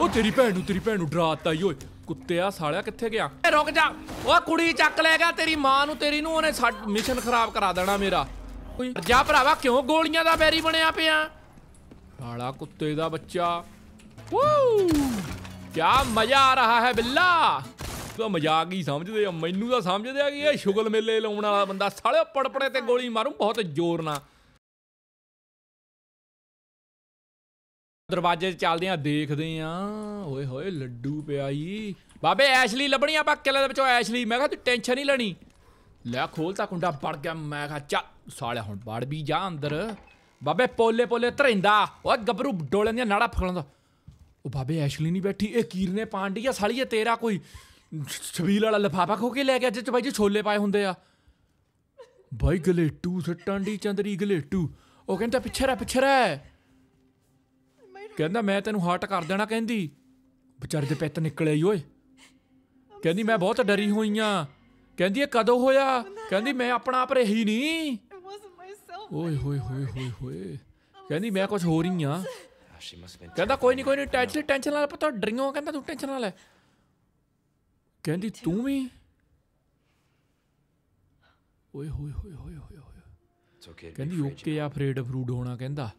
ਉਹ ਤੇਰੀ ਭੈਣ ਨੂੰ ਤੇਰੀ ਭੈਣ ਨੂੰ ਡਰਾਤਾ ਈ ਓਏ ਕੁੱਤਿਆ ਸਾਲਿਆ ਕਿੱਥੇ ਗਿਆ ਏ ਰੁਕ ਜਾ ਓ ਕੁੜੀ ਚੱਕ ਲੈ ਗਿਆ ਤੇਰੀ ਮਾਂ ਨੂੰ ਤੇਰੀ ਨੂੰ ਉਹਨੇ ਸਾਡ- ਮਿਸ਼ਨ ਖਰਾਬ ਕਰਾ ਦੇਣਾ ਮੇਰਾ ਓਏ ਜਾ ਭਰਾਵਾ ਕਿਉਂ ਗੋਲੀਆਂ ਦਾ ਬੈਰੀ ਬਣਿਆ ਪਿਆ ਸਾਲਾ ਕੁੱਤੇ ਦਾ ਬੱਚਾ ਵੂ ਕੀ ਮਜ਼ਾ ਆ ਰਿਹਾ ਹੈ ਬਿੱਲਾ ਤੂੰ ਮਜ਼ਾਕ ਹੀ ਸਮਝਦੇ ਆ ਮੈਨੂੰ ਤਾਂ ਸਮਝਦੇ ਆ ਕਿ ਇਹ ਸ਼ੁਗਲ ਮੇਲੇ ਲਾਉਣ ਵਾਲਾ ਬੰਦਾ ਸਾਲਿਓ ਪੜਪੜੇ ਤੇ ਗੋਲੀ ਮਾਰੂ ਬਹੁਤ ਜ਼ੋਰ ਨਾਲ ਦਰਵਾਜ਼ੇ 'ਚ ਚੱਲਦੇ ਆ ਦੇਖਦੇ ਆ ਓਏ ਹੋਏ ਲੱਡੂ ਪਿਆਈ ਬਾਬੇ ਐਸ਼ਲੀ ਲੱਭਣੀ ਆਪਾਂ ਲੈ ਦੇ ਵਿੱਚੋਂ ਐਸ਼ਲੀ ਮੈਂ ਕਿਹਾ ਤੂੰ ਟੈਨਸ਼ਨ ਨਹੀਂ ਲੈਣੀ ਲੈ ਖੋਲਤਾ ਕੁੰਡਾ ਵੜ ਗਿਆ ਮੈਂ ਕਿਹਾ ਚਾ ਸਾਲਿਆ ਹੁਣ ਵੜ ਵੀ ਜਾ ਅੰਦਰ ਬਾਬੇ ਪੋਲੇ ਪੋਲੇ ਧਰਿੰਦਾ ਓਏ ਗੱਭਰੂ ਡੋਲੇ ਨੇ ਨਾੜਾ ਫਕਲਾਉਂਦਾ ਉਹ ਬਾਬੇ ਐਸ਼ਲੀ ਨਹੀਂ ਬੈਠੀ ਇਹ ਕੀਰਨੇ ਪਾਂਡੀ ਆ ਸਾਲੀਏ ਤੇਰਾ ਕੋਈ ਛਬੀਲ ਵਾਲਾ ਲਫਾਫਾ ਖੋ ਕੇ ਲੈ ਗਿਆ ਜਿੱਚ ਬਾਈ ਜੀ ਛੋਲੇ ਪਾਏ ਹੁੰਦੇ ਆ ਬਾਈ ਗਲੇਟੂ ਸੱਟਾਂਡੀ ਚੰਦਰੀ ਗਲੇਟੂ ਉਹ ਕਹਿੰਦਾ ਪਿੱਛੇ ਰਹਿ ਪਿੱਛੇ ਰਹਿ ਕਹਿੰਦਾ ਮੈਂ ਤੈਨੂੰ ਹਟ ਕਰ ਦੇਣਾ ਕਹਿੰਦੀ ਵਿਚਾਰੇ ਦੇ ਪੈਤ ਨਿਕਲੇ ਈ ਓਏ ਕਹਿੰਦੀ ਮੈਂ ਬਹੁਤ ਡਰੀ ਹੋਈ ਆ ਕਹਿੰਦੀ ਇਹ ਕਦੋਂ ਹੋਇਆ ਕਹਿੰਦੀ ਮੈਂ ਆਪਣਾ ਆਪ ਰਹੀ ਨਹੀਂ ਓਏ ਹੋਏ ਹੋਏ ਹੋਏ ਹੋਏ ਕਹਿੰਦੀ ਮੈਂ ਕੁਝ ਹੋ ਰਹੀ ਆ ਕਹਿੰਦਾ ਕੋਈ ਨਹੀਂ ਕੋਈ ਨਹੀਂ ਟੈਨਸ਼ਨ ਟੈਂਸ਼ਨ ਨਾਲ ਪਤਾ ਡਰਿਓ ਕਹਿੰਦਾ ਤੂੰ ਟੈਨਸ਼ਨ ਨਾਲ ਲੈ ਕਹਿੰਦੀ ਤੂੰ ਵੀ ਓਏ ਹੋਏ ਹੋਏ ਹੋਏ ਹੋਏ ਕਹਿੰਦੀ ਓਕੇ ਆ ਫਰੇਡ ਫਰੂਡ ਹੋਣਾ ਕਹਿੰਦਾ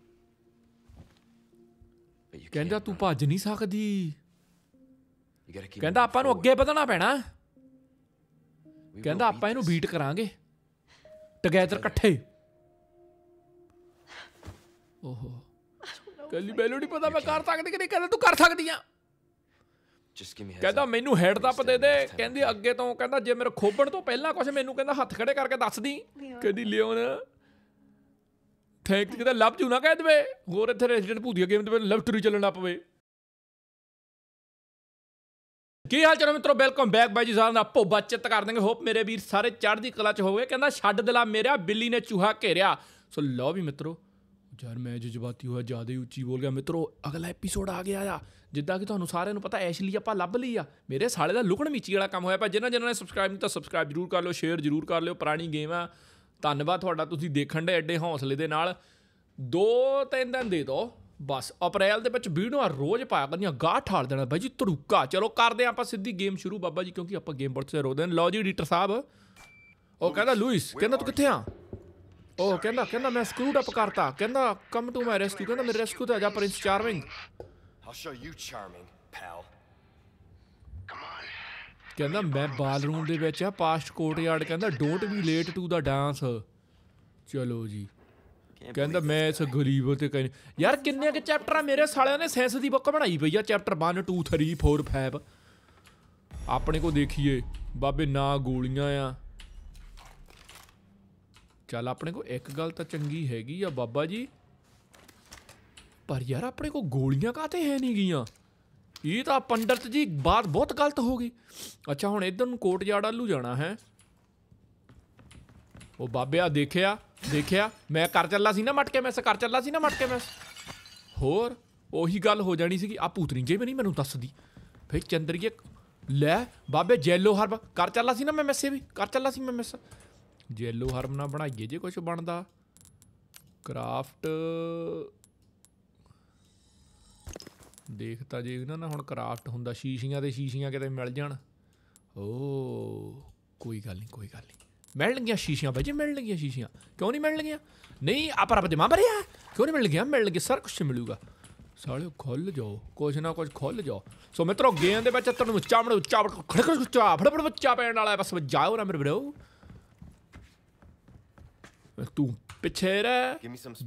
ਕਹਿੰਦਾ ਤੂੰ ਭੱਜ ਨਹੀਂ ਸਕਦੀ ਕਹਿੰਦਾ ਆਪਾਂ ਨੂੰ ਅੱਗੇ ਵਧਣਾ ਪੈਣਾ ਕਹਿੰਦਾ ਆਪਾਂ ਇਹਨੂੰ ਬੀਟ ਕਰਾਂਗੇ ਟੁਗੇਦਰ ਇਕੱਠੇ ਓਹੋ ਕੱਲੀ ਬੈਲੋੜੀ ਪਤਾ ਮੈਂ ਕਰ ਸਕਦੀ ਕਿ ਨਹੀਂ ਕਹਿੰਦਾ ਤੂੰ ਕਰ ਸਕਦੀ ਆ ਕਹਿੰਦਾ ਮੈਨੂੰ ਹੈਡ ਦੱਪ ਦੇ ਦੇ ਕਹਿੰਦੀ ਅੱਗੇ ਤੋਂ ਕਹਿੰਦਾ ਜੇ ਮੇਰੇ ਖੋਬਣ ਤੋਂ ਪਹਿਲਾਂ ਕੁਝ ਮੈਨੂੰ ਕਹਿੰਦਾ ਹੱਥ ਖੜੇ ਕਰਕੇ ਦੱਸ ਦੀ ਕਹਿੰਦੀ ਲਿਓਨ ਥੈਂਕ ਕਿਤੇ ਲਵ ਜੂ ਨਾ ਕਹਿ ਦਵੇ ਹੋਰ ਇੱਥੇ ਰੈਜ਼ੀਡੈਂਟ ਭੂਦੀਆ ਗੇਮ ਦੇ ਵਿੱਚ ਲਵ ਟਰੀ ਚੱਲਣ ਲੱਗ ਪਵੇ ਕੀ ਹਾਲ ਚਾਲ ਮਿੱਤਰੋ ਵੈਲਕਮ ਬੈਕ ਬਾਈ ਜੀ ਸਾਰਿਆਂ ਦਾ ਭੋਬਾ ਚਿੱਤ ਕਰ ਦਿੰਗੇ ਹੋਪ ਮੇਰੇ ਵੀਰ ਸਾਰੇ ਚੜ੍ਹਦੀ ਕਲਾ 'ਚ ਹੋਵੇ ਕਹਿੰਦਾ ਛੱਡ ਦਿਲਾ ਮੇਰਾ ਬਿੱਲੀ ਨੇ ਚੂਹਾ ਘੇਰਿਆ ਸੋ ਲੋ ਵੀ ਮਿੱਤਰੋ ਯਾਰ ਮੈਂ ਜਜ਼ਬਾਤੀ ਹੋਇਆ ਜਿਆਦਾ ਹੀ ਉੱਚੀ ਬੋਲ ਗਿਆ ਮਿੱਤਰੋ ਅਗਲਾ ਐਪੀਸੋਡ ਆ ਗਿਆ ਆ ਜਿੱਦਾਂ ਕਿ ਤੁਹਾਨੂੰ ਸਾਰਿਆਂ ਨੂੰ ਪਤਾ ਐਸ਼ਲੀ ਆਪਾਂ ਲੱਭ ਲਈ ਆ ਮੇਰੇ ਸਾਲੇ ਦਾ ਲੁਕਣ ਮੀਚੀ ਵਾਲਾ ਕੰਮ ਹੋਇਆ ਪਰ ਜਿਨ੍ਹਾਂ ਜਿਨ੍ਹਾਂ ਨੇ ਸਬਸਕ੍ਰਾਈਬ ਨਹੀਂ ਤਾਂ ਸਬਸਕ੍ਰਾਈਬ ਜ਼ਰੂਰ ਕਰ ਲਿਓ ਸ਼ੇਅਰ ਜ਼ਰੂਰ ਕਰ ਲਿਓ ਪੁਰਾਣੀ ਗੇਮ ਆ ਧੰਨਵਾਦ ਤੁਹਾਡਾ ਤੁਸੀਂ ਦੇਖਣ ਦੇ ਐਡੇ ਹੌਸਲੇ ਦੇ ਨਾਲ ਦੋ ਤਿੰਨ ਦਿਨ ਦੇ ਦੋ ਬਸ ਅਪ੍ਰੈਲ ਦੇ ਵਿੱਚ ਵੀਡੀਓ ਰੋਜ਼ ਪਾਇਆ ਕਰਨੀਆਂ ਗਾਹ ਠਾਲ ਦੇਣਾ ਬਾਈ ਜੀ ਧੜੂਕਾ ਚਲੋ ਕਰਦੇ ਆਪਾਂ ਸਿੱਧੀ ਗੇਮ ਸ਼ੁਰੂ ਬਾਬਾ ਜੀ ਕਿਉਂਕਿ ਆਪਾਂ ਗੇਮ ਬੋਰਡ ਤੇ ਰੋਦੇ ਨੇ ਲਓ ਜੀ ਐਡੀਟਰ ਸਾਹਿਬ ਉਹ ਕਹਿੰਦਾ ਲੂਇਸ ਕਹਿੰਦਾ ਤੂੰ ਕਿੱਥੇ ਆ ਉਹ ਕਹਿੰਦਾ ਕਹਿੰਦਾ ਮੈਂ ਸਕਰੂਡ ਅਪ ਕਰਤਾ ਕਹਿੰਦਾ ਕਮ ਟੂ ਮਾਈ ਰੈਸਕਿਊ ਕਹਿੰਦਾ ਮੇਰੇ ਰੈਸਕਿਊ ਤੇ ਆ ਜਾ ਪ੍ਰਿੰਸ ਚਾਰਮਿੰਗ ਹਾਸ਼ਾ ਯੂ ਚਾਰਮਿੰਗ charming ਕਹਿੰਦਾ ਮੈਂ ਬਾਲਰੂਮ ਦੇ ਵਿੱਚ ਆ ਪਾਸਟ ਕੋਰਟਯਾਰਡ ਕਹਿੰਦਾ ਡੋਟ be late to the dance ਚਲੋ ਜੀ ਕਹਿੰਦਾ ਮੈਂ ਇਸ ਗਰੀਬ ਤੇ ਕਹਿੰਦਾ ਯਾਰ ਕਿੰਨੇ ਕਿ ਚੈਪਟਰ ਆ ਮੇਰੇ ਸਾਲਿਆਂ ਨੇ ਸੈਂਸ ਦੀ ਬੁੱਕ ਬਣਾਈ ਪਈ ਆ ਚੈਪਟਰ 1 2 3 4 5 ਆਪਣੇ ਕੋ ਦੇਖੀਏ ਬਾਬੇ ਨਾ ਗੋਲੀਆਂ ਆ ਚੱਲ ਆਪਣੇ ਕੋ ਇੱਕ ਗੱਲ ਤਾਂ ਚੰਗੀ ਹੈਗੀ ਆ ਬਾਬਾ ਜੀ ਪਰ ਯਾਰ ਆਪਣੇ ਕੋ ਗੋਲੀਆਂ ਕਾਤੇ ਹੈ ਨਹੀਂ ਗੀਆਂ ਇਹ ਤਾਂ ਪੰਡਤ ਜੀ ਬਾਤ ਬਹੁਤ ਗਲਤ ਹੋ ਗਈ ਅੱਛਾ ਹੁਣ ਇਧਰ ਨੂੰ ਕੋਟਜਾੜ ਆਲੂ ਜਾਣਾ ਹੈ ਉਹ ਬਾਬਿਆ ਦੇਖਿਆ ਦੇਖਿਆ ਮੈਂ ਕਰ ਚੱਲਾ ਸੀ ਨਾ ਮਟਕੇ ਮੈਂ ਕਰ ਚੱਲਾ ਸੀ ਨਾ ਮਟਕੇ ਮੈਂ ਹੋਰ ਉਹੀ ਗੱਲ ਹੋ ਜਾਣੀ ਕਿ ਆ ਪੂਤਰੀ ਜੇ ਵੀ ਨਹੀਂ ਮੈਨੂੰ ਦੱਸਦੀ ਫੇ ਚੰਦਰੀਏ ਲੈ ਬਾਬੇ ਜੈਲੋ ਹਰਬ ਕਰ ਚੱਲਾ ਸੀ ਨਾ ਮੈਂ ਮੈਸੇ ਵੀ ਕਰ ਚੱਲਾ ਸੀ ਮੈਂ ਮੈਸ ਜੈਲੋ ਹਰਬ ਨਾ ਬਣਾਈਏ ਜੇ ਕੁਝ ਬਣਦਾ ਕਰਾਫਟ ਦੇਖ ਤਾਂ ਜੇ ਇਹਨਾਂ ਨਾਲ ਹੁਣ ਕਰਾਫਟ ਹੁੰਦਾ ਸ਼ੀਸ਼ੀਆਂ ਦੇ ਸ਼ੀਸ਼ੀਆਂ ਕਿਤੇ ਮਿਲ ਜਾਣ ਓ ਕੋਈ ਗੱਲ ਨਹੀਂ ਕੋਈ ਗੱਲ ਨਹੀਂ ਮਿਲਣਗੀਆਂ ਸ਼ੀਸ਼ੀਆਂ ਬਾਈ ਜੀ ਮਿਲਣਗੀਆਂ ਸ਼ੀਸ਼ੀਆਂ ਕਿਉਂ ਨਹੀਂ ਮਿਲਣਗੀਆਂ ਨਹੀਂ ਆਪਰ ਆਪ ਦਿਮਾਗ ਭਰਿਆ ਕਿਉਂ ਨਹੀਂ ਮਿਲਣਗੀਆਂ ਮਿਲਣਗੇ ਸਰ ਕੁਝ ਮਿਲੂਗਾ ਸਾਲਿਓ ਖੁੱਲ ਜਾਓ ਕੁਝ ਨਾ ਕੁਝ ਖੁੱਲ ਜਾਓ ਸੋ ਮਿੱਤਰੋ ਗੇਂਦ ਦੇ ਵਿੱਚ ਤੁਹਾਨੂੰ ਚਾਮੜ ਉੱਚਾ ਖੜਖੜ ਉੱਚਾ ਫੜਫੜ ਬੱਚਾ ਪੈਣ ਵਾਲਾ ਬਸ ਜਾਓ ਨਾ ਮੇਰੇ ਵੀਰੋ ਤੂੰ ਪਿੱਛੇ ਰਹਿ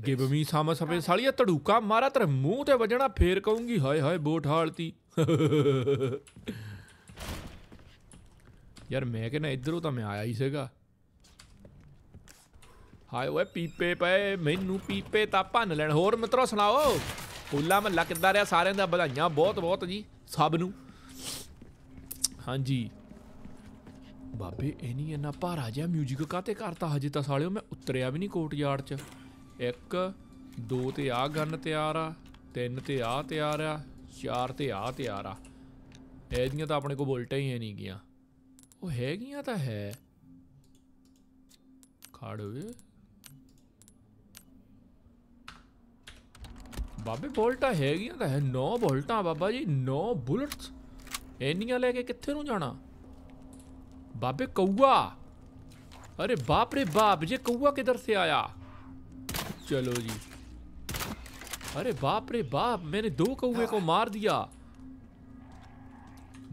ਗਿਵ ਮੀ ਸਮ ਸਪੇ ਸਾਲੀਆ ਤੜੂਕਾ ਮਾਰਾ ਤੇਰੇ ਮੂੰਹ ਤੇ ਵਜਣਾ ਫੇਰ ਕਹੂੰਗੀ ਹਾਏ ਹਾਏ ਬੋਠ ਹਾਲਤੀ ਯਾਰ ਮੈਂ ਕਹਿੰਦਾ ਇਧਰੋਂ ਤਾਂ ਮੈਂ ਆਇਆ ਹੀ ਸੀਗਾ ਹਾਏ ਓਏ ਪੀਪੇ ਪਏ ਮੈਨੂੰ ਪੀਪੇ ਤਾਂ ਭੰਨ ਲੈਣ ਹੋਰ ਮਿੱਤਰੋ ਸੁਣਾਓ ਹੁੱਲਾ ਮਹੱਲਾ ਕਿੱਦਾਂ ਰਿਹਾ ਸਾਰਿਆਂ ਦਾ ਵਧਾਈਆਂ ਬਹੁਤ ਬਹੁਤ ਜੀ ਸਭ ਨੂੰ ਹਾਂਜੀ ਬਾਬੇ ਐਨੀ ਇੰਨਾ ਭਾਰਾ ਜਿਹਾ 뮤직 ਕਾਤੇ ਕਰਤਾ ਹਜੇ ਤਾਂ ਸਾਲਿਓ ਮੈਂ ਉਤਰਿਆ ਵੀ ਨਹੀਂ ਕੋਟਯਾਰਡ 'ਚ ਇੱਕ ਦੋ ਤੇ ਆ ਗਨ ਤਿਆਰ ਆ ਤਿੰਨ ਤੇ ਆ ਤਿਆਰ ਆ ਚਾਰ ਤੇ ਆ ਤਿਆਰ ਆ ਇਹਦੀਆਂ ਤਾਂ ਆਪਣੇ ਕੋਲ ਬੁਲਟਾਂ ਹੀ ਨਹੀਂ ਗਿਆ ਉਹ ਹੈਗੀਆਂ ਤਾਂ ਹੈ ਖੜ ਬਾਬੇ ਬੋਲਟਾ ਹੈਗੀਆਂ ਤਾਂ ਹੈ 9 ਬੋਲਟਾਂ ਬਾਬਾ ਜੀ 9 ਬੁਲਟਸ ਇੰਨੀਆਂ ਲੈ ਕੇ ਕਿੱਥੇ ਨੂੰ ਜਾਣਾ बाबे कौआ अरे बाप रे बाप ये कौआ किधर से आया चलो जी अरे बाप रे बाप मैंने दो कौए को मार दिया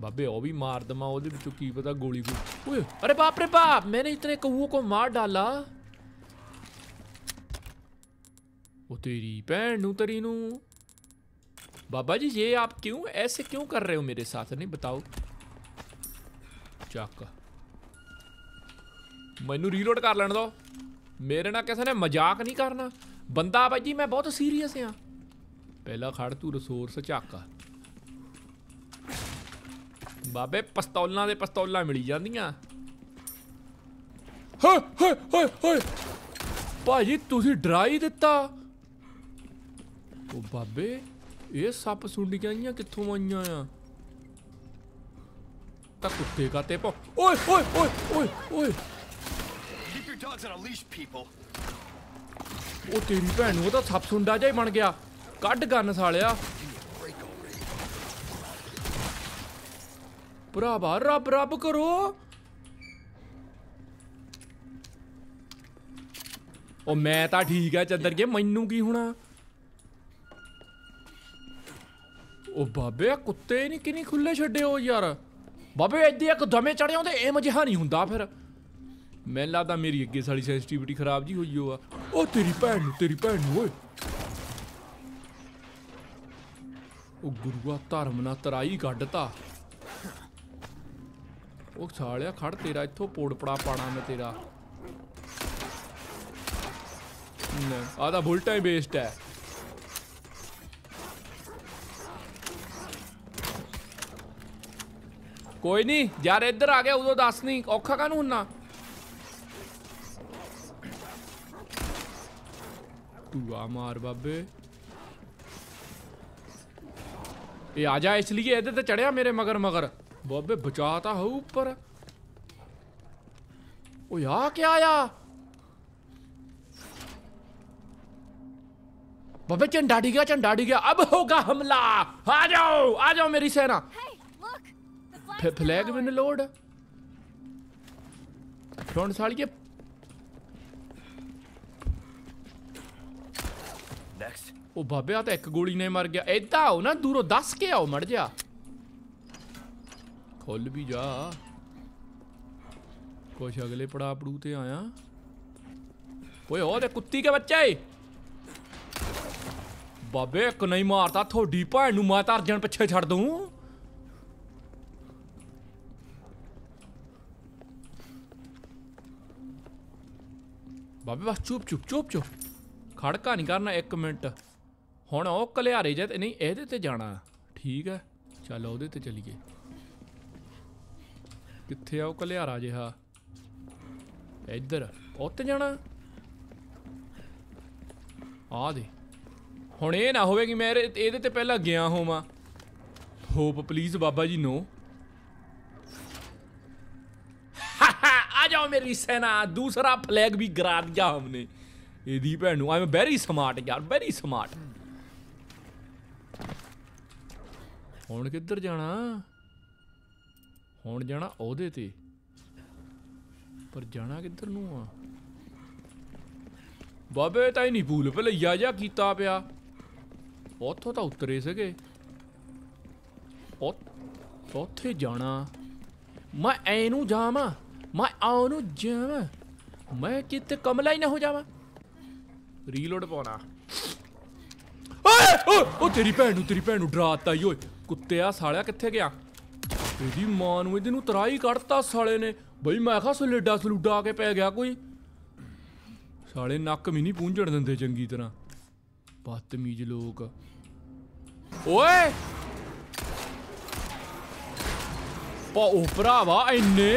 बाबे और भी मार दमा तो की पता गोली को अरे बाप रे बाप मैंने इतने कौओ को मार डाला वो तेरी भैन नू तेरी नू बाबा जी ये आप क्यों ऐसे क्यों कर रहे हो मेरे साथ नहीं बताओ चाका ਮੈਨੂੰ ਰੀਲੋਡ ਕਰ ਲੈਣ ਦੋ ਮੇਰੇ ਨਾਲ ਕਿਸੇ ਨੇ ਮਜ਼ਾਕ ਨਹੀਂ ਕਰਨਾ ਬੰਦਾ ਬਾਈ ਜੀ ਮੈਂ ਬਹੁਤ ਸੀਰੀਅਸ ਆ ਪਹਿਲਾਂ ਖੜ ਤੂੰ ਰਿਸੋਰਸ ਚੱਕ ਬਾਬੇ ਪਿਸਤੌਲਾਂ ਦੇ ਪਸਤੌਲਾਂ ਮਿਲੀ ਜਾਂਦੀਆਂ ਹੋਏ ਹੋਏ ਹੋਏ ਭਾਜੀ ਤੁਸੀਂ ਡਰਾਈ ਦਿੱਤਾ ਉਹ ਬਾਬੇ ਇਹ ਸੱਪ ਸੁੰਡੀਆਂ ਆਈਆਂ ਕਿੱਥੋਂ ਆਈਆਂ ਆ ਤਾਂ ਕੁੱਤੇ ਕਾਤੇ ਪਾ ਓਏ ਓਏ ਓਏ ਓਏ ਓਏ ਉਹ ਤੇਰੀ ਭੈਣ ਨੂੰ ਤਾਂ ਸੱਪ ਸੁੰਡਾ ਜਿਹਾ ਹੀ ਬਣ ਗਿਆ ਕੱਢ ਗੰਨ ਸਾਲਿਆ ਭਰਾਵਾ ਰੱਬ ਰੱਬ ਕਰੋ ਉਹ ਮੈਂ ਤਾਂ ਠੀਕ ਐ ਚੰਦਰ ਕੇ ਮੈਨੂੰ ਕੀ ਹੋਣਾ ਉਹ ਬਾਬੇ ਕੁੱਤੇ ਨਹੀਂ ਕਿਨੀ ਖੁੱਲੇ ਛੱਡੇ ਹੋ ਯਾਰ ਬਾਬੇ ਐਦੀ ਇੱਕ ਦਮੇ ਚੜਿਆ ਹੁੰਦੇ ਇਹ ਮਜਹਾ ਨਹੀਂ ਹੁੰਦਾ ਫਿਰ ਮੈਨੂੰ ਲੱਗਦਾ ਮੇਰੀ ਅੱਗੇ ਸਾਲੀ ਸੈਂਸਿਟੀਵਿਟੀ ਖਰਾਬ ਜੀ ਹੋਈ ਹੋਆ ਉਹ ਤੇਰੀ ਭੈਣ ਨੂੰ ਤੇਰੀ ਭੈਣ ਨੂੰ ਓਏ ਉਹ ਗੁਰੂਆ ਧਰਮ ਨਾਲ ਤਰਾਈ ਕੱਢਤਾ ਉਹ ਛਾਲਿਆ ਖੜ ਤੇਰਾ ਇੱਥੋਂ ਪੋੜਪੜਾ ਪਾਣਾ ਮੈਂ ਤੇਰਾ ਨਾ ਆਦਾ ਬੁਲਟਾ ਹੀ ਬੇਸਟ ਹੈ ਕੋਈ ਨਹੀਂ ਯਾਰ ਇੱਧਰ ਆ ਗਿਆ ਉਦੋਂ ਦੱਸ ਨਹੀਂ ਔਖਾ ਕਾਹਨੂੰ ਹੁੰਨਾ टूआ मार बाबे ये जा इसलिए इधर तो चढ़िया मेरे मगर मगर बाबे बचाता हो ऊपर ओ यार क्या आया बाबे चंडा डी गया चंडा डी गया अब होगा हमला आ जाओ आ जाओ मेरी सेना फ्लैग विन लोड फ्रंट साल के ਉਹ ਬਾਬਿਆ ਤਾਂ ਇੱਕ ਗੋਲੀ ਨੇ ਮਰ ਗਿਆ ਐਦਾਂ ਹੋ ਨਾ ਦੂਰੋਂ ਦੱਸ ਕੇ ਆਓ ਮੜ ਜਾ ਖੁੱਲ ਵੀ ਜਾ ਕੁਛ ਅਗਲੇ ਪੜਾ ਪੜੂ ਤੇ ਆਇਆ ਓਏ ਉਹ ਤੇ ਕੁੱਤੀ ਕੇ ਬੱਚਾ ਏ ਬਾਬੇ ਇੱਕ ਨਹੀਂ ਮਾਰਦਾ ਥੋੜੀ ਭੈਣ ਨੂੰ ਮੈਂ ਤਾਂ ਅਰਜਨ ਪਿੱਛੇ ਛੱਡ ਦੂੰ ਬਾਬੇ ਬਸ ਚੁੱਪ ਚੁੱਪ ਚੁੱਪ ਚੁੱਪ ਖੜਕਾ ਨਹੀਂ ਕਰਨਾ 1 ਮਿੰਟ ਹੁਣ ਉਹ ਕਲਿਆਰੇ ਜੇ ਨਹੀਂ ਇਹਦੇ ਤੇ ਜਾਣਾ ਠੀਕ ਹੈ ਚੱਲ ਉਹਦੇ ਤੇ ਚਲੀਏ ਕਿੱਥੇ ਆ ਉਹ ਕਲਿਆਰਾ ਜਿਹਾ ਇੱਧਰ ਉੱਤੇ ਜਾਣਾ ਆ ਦੇ ਹੁਣ ਇਹ ਨਾ ਹੋਵੇ ਕਿ ਮੈਂ ਇਹਦੇ ਤੇ ਪਹਿਲਾਂ ਗਿਆ ਹੋਵਾਂ ਹੋਪ ਪਲੀਜ਼ ਬਾਬਾ ਜੀ ਨੋ ਆ ਜਾਓ ਮੇਰੀ ਸੈਨਾ ਦੂਸਰਾ ਫਲੈਗ ਵੀ ਗਰਾ ਦਿਆ ਹਮਨੇ ਇਹਦੀ ਭੈਣ ਨੂੰ ਆਈ ਐਮ ਵੈਰੀ ਸਮਾਰਟ ਯਾਰ ਵੈਰੀ ਸਮਾਰਟ ਹੁਣ ਕਿੱਧਰ ਜਾਣਾ ਹੁਣ ਜਾਣਾ ਉਹਦੇ ਤੇ ਪਰ ਜਾਣਾ ਕਿੱਧਰ ਨੂੰ ਆ ਬਾਬੇ ਤਾਂ ਹੀ ਨਹੀਂ ਭੂਲ ਯਾ ਯਾ ਕੀਤਾ ਪਿਆ ਉੱਥੋਂ ਤਾਂ ਉਤਰੇ ਸੀਗੇ ਉੱਥੇ ਜਾਣਾ ਮੈਂ ਐਨੂੰ ਜਾਵਾਂ ਮੈਂ ਆ ਜਾਵਾਂ ਮੈਂ ਕਿਤੇ ਕਮਲਾ ਹੀ ਨਾ ਹੋ ਜਾਵਾਂ ਰੀਲੋਡ ਪਾਉਣਾ ਓਏ ਓ ਤੇਰੀ ਭੈਣ ਨੂੰ ਤੇਰੀ ਭੈਣ ਨੂੰ ਡਰਾਤਾ ਈ ਓਏ ਕੁੱਤਿਆ ਸਾਲਿਆ ਕਿੱਥੇ ਗਿਆ ਤੇਰੀ ਮਾਂ ਨੂੰ ਇਹਦੇ ਨੂੰ ਤਰਾਈ ਕੱਢਤਾ ਸਾਲੇ ਨੇ ਬਈ ਮੈਂ ਕਿਹਾ ਸਲੇਡਾ ਸਲੂਡਾ ਆ ਕੇ ਪੈ ਗਿਆ ਕੋਈ ਸਾਲੇ ਨੱਕ ਵੀ ਨਹੀਂ ਪੂੰਝਣ ਦਿੰਦੇ ਚੰਗੀ ਤਰ੍ਹਾਂ ਬਦਤਮੀਜ਼ ਲੋਕ ਓਏ ਪਾ ਉਹ ਭਰਾਵਾ ਇੰਨੇ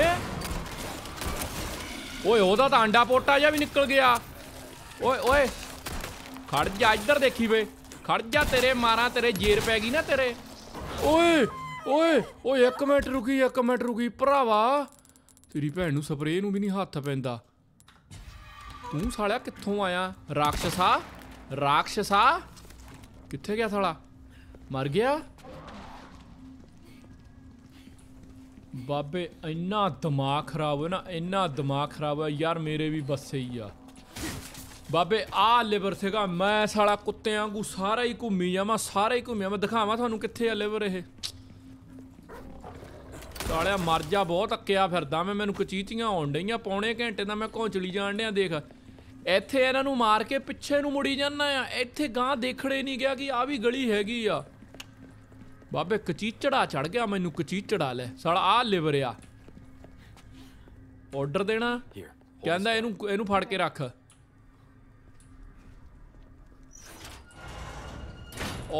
ਓਏ ਉਹਦਾ ਤਾਂ ਅੰਡਾ ਪੋਟਾ ਜਿਹਾ ਵੀ ਨਿਕਲ ਗਿਆ ਓਏ ਓਏ ਖੜ ਜਾ ਇੱਧਰ ਦੇਖੀ ਵੇ ਖੜ ਜਾ ਤੇਰੇ ਮਾਰਾਂ ਤੇਰੇ ਜੇਰ ਪੈ ਗਈ ਨਾ ਤੇਰੇ ਓਏ ਓਏ ਓਏ 1 ਮਿੰਟ ਰੁਕੀ 1 ਮਿੰਟ ਰੁਕੀ ਭਰਾਵਾ ਤੇਰੀ ਭੈਣ ਨੂੰ ਸਪਰੇਅ ਨੂੰ ਵੀ ਨਹੀਂ ਹੱਥ ਪੈਂਦਾ ਤੂੰ ਸਾਲਿਆ ਕਿੱਥੋਂ ਆਇਆ ਰਾਖਸ਼ਸਾ ਰਾਖਸ਼ਸਾ ਕਿੱਥੇ ਗਿਆ ਸਾਲਾ ਮਰ ਗਿਆ ਬਾਬੇ ਇੰਨਾ ਦਿਮਾਗ ਖਰਾਬ ਹੋਇਆ ਨਾ ਇੰਨਾ ਦਿਮਾਗ ਖਰਾਬ ਹੋਇਆ ਯਾਰ ਮੇਰੇ ਵੀ ਬੱਸੇ ਹੀ ਆ ਬਾਬੇ ਆ ਲਿਵਰ ਸੀਗਾ ਮੈਂ ਸਾਲਾ ਕੁੱਤੇ ਵਾਂਗੂ ਸਾਰਾ ਹੀ ਘੁੰਮੀ ਜਾਵਾਂ ਸਾਰਾ ਹੀ ਘੁੰਮਿਆ ਮੈਂ ਦਿਖਾਵਾਂ ਤੁਹਾਨੂੰ ਕਿੱਥੇ ਆ ਲਿਵਰ ਇਹ ਸਾਲਿਆ ਮਰ ਜਾ ਬਹੁਤ ਅੱਕਿਆ ਫਿਰਦਾ ਮੈਂ ਮੈਨੂੰ ਕਚੀਚੀਆਂ ਆਉਣ ਡਈਆਂ ਪੌਣੇ ਘੰਟੇ ਦਾ ਮੈਂ ਘੌਂਚਲੀ ਜਾਣ ਡਿਆ ਦੇਖ ਇੱਥੇ ਇਹਨਾਂ ਨੂੰ ਮਾਰ ਕੇ ਪਿੱਛੇ ਨੂੰ ਮੁੜੀ ਜਾਂਦਾ ਆ ਇੱਥੇ ਗਾਂ ਦੇਖੜੇ ਨਹੀਂ ਗਿਆ ਕਿ ਆ ਵੀ ਗਲੀ ਹੈਗੀ ਆ ਬਾਬੇ ਕਚੀਚੜਾ ਚੜ ਗਿਆ ਮੈਨੂੰ ਕਚੀਚੜਾ ਲੈ ਸਾਲਾ ਆ ਲਿਵਰ ਆ ਆਰਡਰ ਦੇਣਾ ਕਹਿੰਦਾ ਇਹਨੂੰ ਇਹਨੂੰ ਫੜ ਕੇ ਰੱਖ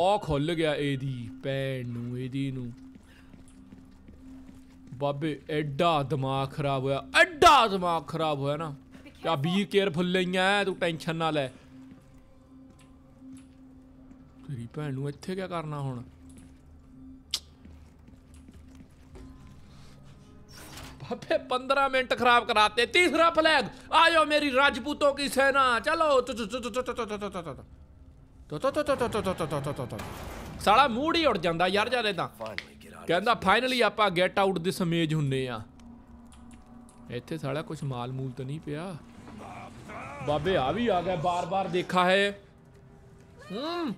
ਉਹ ਖੁੱਲ ਗਿਆ ਇਹਦੀ ਪੈਣ ਨੂੰ ਇਹਦੀ ਨੂੰ ਬਾਬੇ ਐਡਾ ਦਿਮਾਗ ਖਰਾਬ ਹੋਇਆ ਐਡਾ ਦਿਮਾਗ ਖਰਾਬ ਹੋਇਆ ਨਾ ਕਿਆ ਵੀ ਕੇਅਰਫੁਲ ਲਈਆਂ ਤੂੰ ਟੈਨਸ਼ਨ ਨਾ ਲੈ ਤੇਰੀ ਭੈਣ ਨੂੰ ਇੱਥੇ ਕੀ ਕਰਨਾ ਹੁਣ ਬਾਬੇ 15 ਮਿੰਟ ਖਰਾਬ ਕਰਾਤੇ ਤੀਸਰਾ ਫਲੈਗ ਆਜੋ ਮੇਰੀ ਰਾਜਪੂਤੋ ਕੀ ਸੈਨਾ ਚਲੋ ਚਲੋ ਚਲੋ ਚਲੋ ਚਲੋ ਚਲੋ ਚਲੋ ਚਲੋ ਤੋ ਤੋ ਤੋ ਤੋ ਤੋ ਤੋ ਤੋ ਤੋ ਤੋ ਸਾਲਾ ਮੂਡ ਹੀ ਉੜ ਜਾਂਦਾ ਯਾਰ ਜਦ ਇਦਾਂ ਕਹਿੰਦਾ ਫਾਈਨਲੀ ਆਪਾਂ ਗੈਟ ਆਊਟ ਦਿਸ ਅਮੇਜ ਹੁੰਨੇ ਆ ਇੱਥੇ ਸਾਲਾ ਕੁਝ ਮਾਲ ਮੂਲ ਤਾਂ ਨਹੀਂ ਪਿਆ ਬਾਬੇ ਆ ਵੀ ਆ ਗਿਆ ਬਾਰ-ਬਾਰ ਦੇਖਾ ਹੈ ਹੂੰ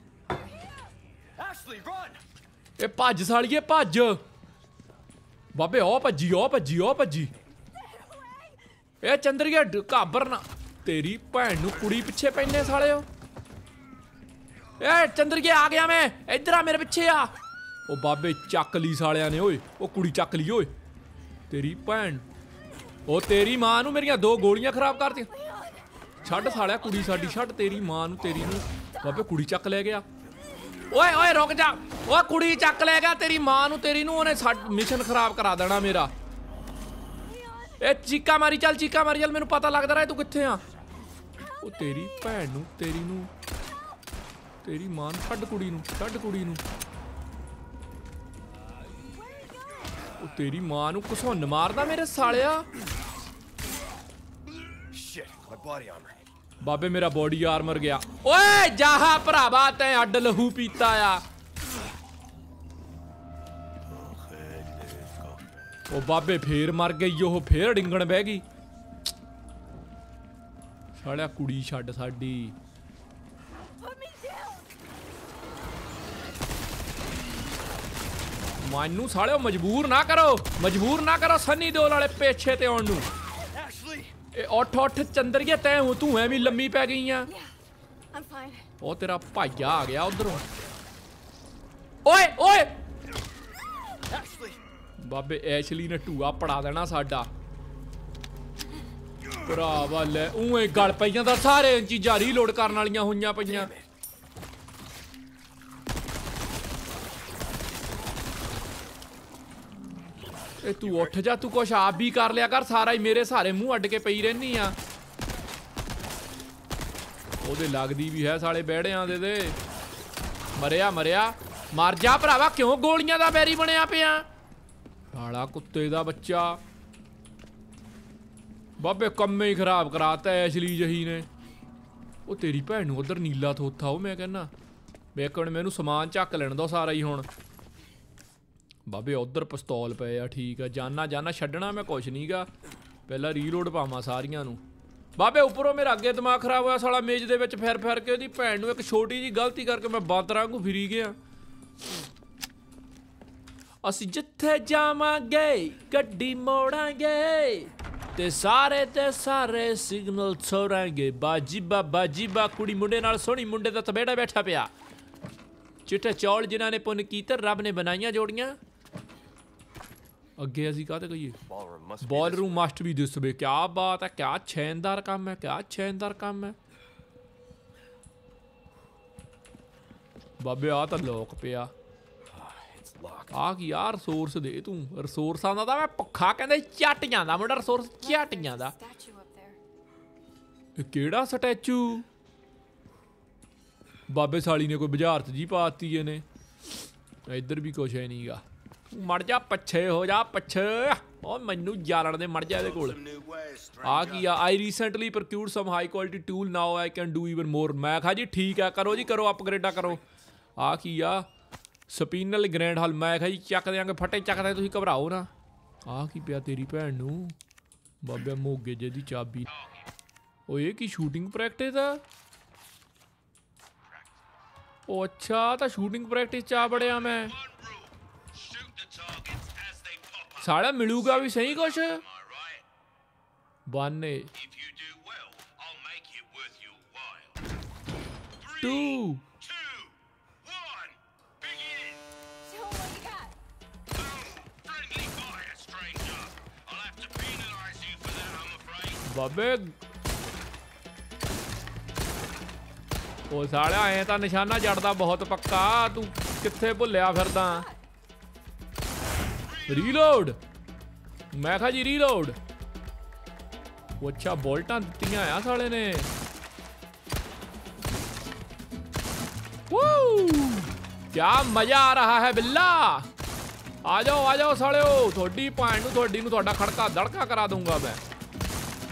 ਰਨ ਇਹ ਭੱਜ ਸਾਲੀਏ ਭੱਜ ਬਾਬੇ ਉਹ ਭੱਜੀ ਉਹ ਭੱਜੀ ਉਹ ਭੱਜੀ ਇਹ ਚੰਦਰੀਆ ਘਾਬਰ ਨਾ ਤੇਰੀ ਭੈਣ ਨੂੰ ਕੁੜੀ ਪਿੱਛੇ ਪੈਨੇ ਸਾਲਿਓ ਏ ਚੰਦਰ ਚੰਦਰਗੇ ਆ ਗਿਆ ਮੈਂ ਇੱਧਰ ਆ ਮੇਰੇ ਪਿੱਛੇ ਆ ਉਹ ਬਾਬੇ ਚੱਕ ਲਈ ਸਾਲਿਆਂ ਨੇ ਓਏ ਉਹ ਕੁੜੀ ਚੱਕ ਲਈ ਓਏ ਤੇਰੀ ਭੈਣ ਉਹ ਤੇਰੀ ਮਾਂ ਨੂੰ ਮੇਰੀਆਂ ਦੋ ਗੋਲੀਆਂ ਖਰਾਬ ਕਰਤੀਆਂ ਛੱਡ ਸਾਲਿਆ ਕੁੜੀ ਸਾਡੀ ਛੱਡ ਤੇਰੀ ਮਾਂ ਨੂੰ ਤੇਰੀ ਨੂੰ ਬਾਬੇ ਕੁੜੀ ਚੱਕ ਲੈ ਗਿਆ ਓਏ ਓਏ ਰੁਕ ਜਾ ਉਹ ਕੁੜੀ ਚੱਕ ਲੈ ਗਿਆ ਤੇਰੀ ਮਾਂ ਨੂੰ ਤੇਰੀ ਨੂੰ ਉਹਨੇ ਮਿਸ਼ਨ ਖਰਾਬ ਕਰਾ ਦੇਣਾ ਮੇਰਾ ਏ ਚੀਕਾ ਮਾਰੀ ਚੱਲ ਚੀਕਾ ਮਾਰੀ ਚੱਲ ਮੈਨੂੰ ਪਤਾ ਲੱਗਦਾ ਰਿਹਾ ਤੂੰ ਕਿੱਥੇ ਆ ਉਹ ਤੇਰੀ ਭੈਣ ਨੂੰ ਤੇਰੀ ਨੂੰ ਤੇਰੀ ਮਾਂ ਛੱਡ ਕੁੜੀ ਨੂੰ ਛੱਡ ਕੁੜੀ ਨੂੰ ਉਹ ਤੇਰੀ ਮਾਂ ਨੂੰ ਘਸੁੰਨ ਮਾਰਦਾ ਮੇਰੇ ਸਾਲਿਆ ਬਾਬੇ ਮੇਰਾ ਬੋਡੀ ਆਰਮਰ ਗਿਆ ਓਏ ਜਾਹਾ ਭਰਾਵਾ ਤੈਂ ਅੱਡ ਲਹੂ ਪੀਤਾ ਆ ਉਹ ਬਾਬੇ ਫੇਰ ਮਰ ਗਈ ਉਹ ਫੇਰ ਡਿੰਗਣ ਬਹਿ ਗਈ ਸਾਲਿਆ ਕੁੜੀ ਛੱਡ ਸਾਡੀ ਮੈਨੂੰ ਸਾਲਿਓ ਮਜਬੂਰ ਨਾ ਕਰੋ ਮਜਬੂਰ ਨਾ ਕਰੋ ਸੰਨੀ ਦੇਵਲ ਵਾਲੇ ਪੇਛੇ ਤੇ ਆਉਣ ਨੂੰ ਇਹ ਉੱਠ ਉੱਠ ਚੰਦਰੀਏ ਤੈ ਹੂੰ ਤੂੰ ਐਵੇਂ ਲੰਮੀ ਪੈ ਗਈ ਆ ਉਹ ਤੇਰਾ ਭਾਈਆ ਆ ਗਿਆ ਉਧਰੋਂ ਓਏ ਓਏ ਬਾਬੇ ਐਸ਼ਲੀ ਨੇ ਟੂਆ ਪੜਾ ਦੇਣਾ ਸਾਡਾ ਭਰਾਵਾ ਲੈ ਉਵੇਂ ਗੱਲ ਪਈਆਂ ਦਾ ਸਾਰੇ ਚੀਜ਼ਾਂ ਰੀਲੋਡ ਕਰਨ ਵਾਲੀਆਂ ਹੋਈਆਂ ਪਈਆਂ ਇਹ ਤੂੰ ਉੱਠ ਜਾ ਤੂੰ ਕੁਛ ਆਪ ਵੀ ਕਰ ਲਿਆ ਕਰ ਸਾਰਾ ਹੀ ਮੇਰੇ ਸਾਰੇ ਮੂੰਹ ਅੱਡ ਕੇ ਪਈ ਰਹਿਨੀ ਆ ਉਹਦੇ ਲੱਗਦੀ ਵੀ ਹੈ ਸਾਲੇ ਬਹਿੜਿਆਂ ਦੇ ਦੇ ਮਰਿਆ ਮਰਿਆ ਮਰ ਜਾ ਭਰਾਵਾ ਕਿਉਂ ਗੋਲੀਆਂ ਦਾ ਬੈਰੀ ਬਣਿਆ ਪਿਆ ਸਾਲਾ ਕੁੱਤੇ ਦਾ ਬੱਚਾ ਬਾਬੇ ਕੰਮੇ ਹੀ ਖਰਾਬ ਕਰਾਤਾ ਐਸ਼ਲੀ ਜਹੀ ਨੇ ਉਹ ਤੇਰੀ ਭੈਣ ਨੂੰ ਉਧਰ ਨੀਲਾ ਥੋਥਾ ਉਹ ਮੈਂ ਕਹਿੰਨਾ ਵੇਖਣ ਮੈਨੂੰ ਸਮਾਨ ਚੱਕ ਲੈਣ ਦੋ ਸਾਰਾ ਹੀ ਹੁਣ ਬਾਬੇ ਉਧਰ ਪਿਸਤੌਲ ਪਏ ਆ ਠੀਕ ਆ ਜਾਨਾ ਜਾਨਾ ਛੱਡਣਾ ਮੈਂ ਕੁਛ ਨਹੀਂਗਾ ਪਹਿਲਾਂ ਰੀਲੋਡ ਪਾਵਾਂ ਸਾਰੀਆਂ ਨੂੰ ਬਾਬੇ ਉੱਪਰੋਂ ਮੇਰਾ ਅੱਗੇ ਦਿਮਾਗ ਖਰਾਬ ਹੋਇਆ ਸਾਲਾ ਮੇਜ਼ ਦੇ ਵਿੱਚ ਫੇਰ ਫੇਰ ਕੇ ਉਹਦੀ ਭੈਣ ਨੂੰ ਇੱਕ ਛੋਟੀ ਜੀ ਗਲਤੀ ਕਰਕੇ ਮੈਂ ਬਾਤਰਾਂ ਨੂੰ ਫਿਰੀ ਗਿਆ ਅਸੀਂ ਜਿੱਥੇ ਜਾਵਾਂਗੇ ਗੱਡੀ ਮੋੜਾਂਗੇ ਤੇ ਸਾਰੇ ਤੇ ਸਾਰੇ ਸਿਗਨਲ ਛੋੜਾਂਗੇ ਬਾਜੀ ਬਾਜੀ ਬਾ ਕੁੜੀ ਮੁੰਡੇ ਨਾਲ ਸੋਹਣੀ ਮੁੰਡੇ ਦਾ ਤਬੇੜਾ ਬੈਠਾ ਪਿਆ ਚਿੱਟੇ ਚੌਲ ਜਿਨ੍ਹਾਂ ਨੇ ਪੁੰਨ ਕੀਤਾ ਰੱਬ ਨੇ ਬਣਾਈਆਂ ਜੋੜੀਆਂ अगे असी कहते कही बॉलरू मस्ट भी दिस वे क्या बात है क्या छैनदार काम है क्या छैनदार काम है बबे आ लॉक तो पे ah, रसोर्स बाबे साली ने कोई बुझारत जी पाती इन्हें इधर भी कुछ है नहीं गा ਮੜ ਜਾ ਪੱਛੇ ਹੋ ਜਾ ਪੱਛੇ ਉਹ ਮੈਨੂੰ ਜਾਲਣ ਦੇ ਮੜ ਜਾ ਇਹਦੇ ਕੋਲ ਆ ਕੀ ਆ I recently procured some high quality tool now I can do even more ਮੈਂ ਕਹਾ ਜੀ ਠੀਕ ਆ ਕਰੋ ਜੀ ਕਰੋ ਅਪਗ੍ਰੇਡਾ ਕਰੋ ਆ ਕੀ ਆ ਸਪੀਨਲ ਗ੍ਰੈਂਡ ਹਾਲ ਮੈਂ ਕਹਾ ਜੀ ਚੱਕ ਦੇਾਂਗੇ ਚੱਕ ਚੱਕਦੇ ਤੁਸੀਂ ਘਬਰਾਓ ਨਾ ਆ ਕੀ ਪਿਆ ਤੇਰੀ ਭੈਣ ਨੂੰ ਬਾਬੇ ਮੋਗੇ ਜੇ ਦੀ ਚਾਬੀ ਓਏ ਕੀ ਸ਼ੂਟਿੰਗ ਪ੍ਰੈਕਟਿਸ ਆ ਉਹ ਅੱਛਾ ਤਾਂ ਸ਼ੂਟਿੰਗ ਪ੍ਰੈਕਟਿਸ ਚ ਆ ਬੜਿਆ ਮੈਂ ਸਾਲਾ ਮਿਲੂਗਾ ਵੀ ਸਹੀ ਕੁਛ ਬਾਨੇ ਟੂ ਬਾਬੇ ਉਹ ਸਾਲਿਆ ਐ ਤਾਂ ਨਿਸ਼ਾਨਾ ਜੜਦਾ ਬਹੁਤ ਪੱਕਾ ਤੂੰ ਕਿੱਥੇ ਭੁੱਲਿਆ ਫਿਰਦਾ ਰੀਲੋਡ ਮੈਂ ਕਹਾ ਜੀ ਰੀਲੋਡ ਉਹ ਅੱਛਾ ਬੋਲਟਾਂ ਦਿੱਤੀਆਂ ਆ ਸਾਲੇ ਨੇ ਵੂ ਕਿਆ ਮਜ਼ਾ ਆ ਰਹਾ ਹੈ ਬਿੱਲਾ ਆ ਜਾਓ ਆ ਜਾਓ ਸਾਲਿਓ ਤੁਹਾਡੀ ਭਾਣ ਨੂੰ ਤੁਹਾਡੀ ਨੂੰ ਤੁਹਾਡਾ ਖੜਕਾ ਧੜਕਾ ਕਰਾ ਦੂੰਗਾ ਮੈਂ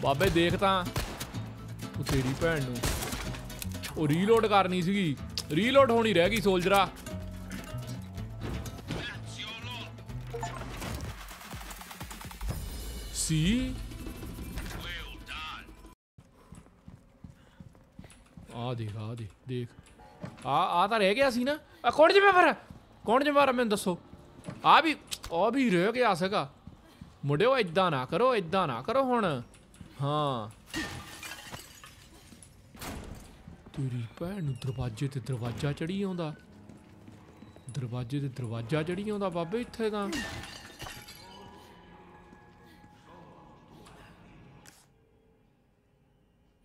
ਬਾਬੇ ਦੇਖ ਤਾਂ ਉਹ ਤੇਰੀ ਭੈਣ ਨੂੰ ਉਹ ਰੀਲੋਡ ਕਰਨੀ ਸੀਗੀ ਰੀਲੋਡ ਹੋਣੀ ਰਹਿ ਗਈ ਸੋਲਜਰਾ see? ਆ ਦੇਖ ਆ ਦੇ ਦੇਖ ਆ ਆ ਤਾਂ ਰਹਿ ਗਿਆ ਸੀ ਨਾ ਆ ਕੌਣ ਜ਼ਿੰਮੇਵਾਰ ਹੈ ਕੌਣ ਜ਼ਿੰਮੇਵਾਰ ਮੈਨੂੰ ਦੱਸੋ ਆ ਵੀ ਆ ਵੀ ਰਹਿ ਗਿਆ ਸੀਗਾ ਮੁੰਡਿਓ ਇਦਾਂ ਨਾ ਕਰੋ ਇਦਾਂ ਨਾ ਕਰੋ ਹੁਣ ਹਾਂ ਤੇਰੀ ਭੈਣ ਨੂੰ ਦਰਵਾਜ਼ੇ ਤੇ ਦਰਵਾਜ਼ਾ ਚੜੀ ਆਉਂਦਾ ਦਰਵਾਜ਼ੇ ਤੇ ਦਰਵਾਜ਼ਾ ਚੜੀ ਆਉਂਦਾ ਬਾਬੇ ਇੱਥੇ ਤਾਂ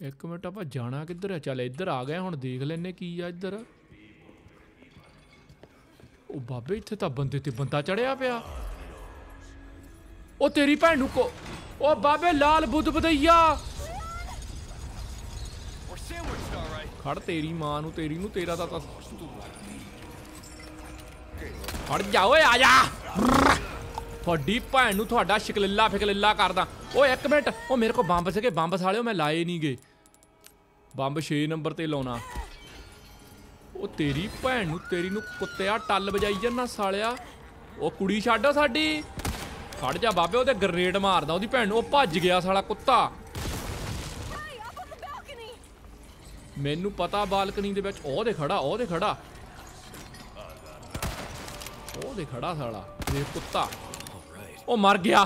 ਇੱਕ ਮਿੰਟ ਆਪਾਂ ਜਾਣਾ ਕਿੱਧਰ ਆ ਚੱਲ ਇੱਧਰ ਆ ਗਏ ਹੁਣ ਦੇਖ ਲੈਨੇ ਕੀ ਆ ਇੱਧਰ ਉਹ ਬਾਬੇ ਇੱਥੇ ਤਾਂ ਬੰਦੇ ਤੇ ਬੰਦਾ ਚੜਿਆ ਪਿਆ ਉਹ ਤੇਰੀ ਭੈਣ ਨੂੰ ਕੋ ਉਹ ਬਾਬੇ ਲਾਲ ਬੁੱਧ ਬਦਈਆ ਖੜ ਤੇਰੀ ਮਾਂ ਨੂੰ ਤੇਰੀ ਨੂੰ ਤੇਰਾ ਤਾਂ ਹੜ ਜਾ ਓਏ ਆ ਜਾ ਤੁਹਾਡੀ ਭੈਣ ਨੂੰ ਤੁਹਾਡਾ ਸ਼ਕਲਿੱਲਾ ਫਿਕਲਿੱਲਾ ਕਰਦਾ ਓਏ ਇੱਕ ਮਿੰਟ ਉਹ ਮੇਰੇ ਕੋ ਬੰਬ ਸੀਗੇ ਬੰਬ ਸਾਲਿਓ ਮੈਂ ਲਾਏ ਨਹੀਂ ਬੰਬ 6 ਨੰਬਰ ਤੇ ਲਾਉਣਾ ਉਹ ਤੇਰੀ ਭੈਣ ਨੂੰ ਤੇਰੀ ਨੂੰ ਕੁੱਤਿਆ ਟੱਲ ਵਜਾਈ ਜਾਂਦਾ ਸਾਲਿਆ ਉਹ ਕੁੜੀ ਛੱਡ ਸਾਡੀ ਖੜ ਜਾ ਬਾਬੇ ਉਹਦੇ ਗ੍ਰੇਡ ਮਾਰਦਾ ਉਹਦੀ ਭੈਣ ਨੂੰ ਉਹ ਭੱਜ ਗਿਆ ਸਾਲਾ ਕੁੱਤਾ ਮੈਨੂੰ ਪਤਾ ਬਾਲਕਨੀ ਦੇ ਵਿੱਚ ਉਹਦੇ ਖੜਾ ਉਹਦੇ ਖੜਾ ਉਹਦੇ ਖੜਾ ਸਾਲਾ ਇਹ ਕੁੱਤਾ ਉਹ ਮਰ ਗਿਆ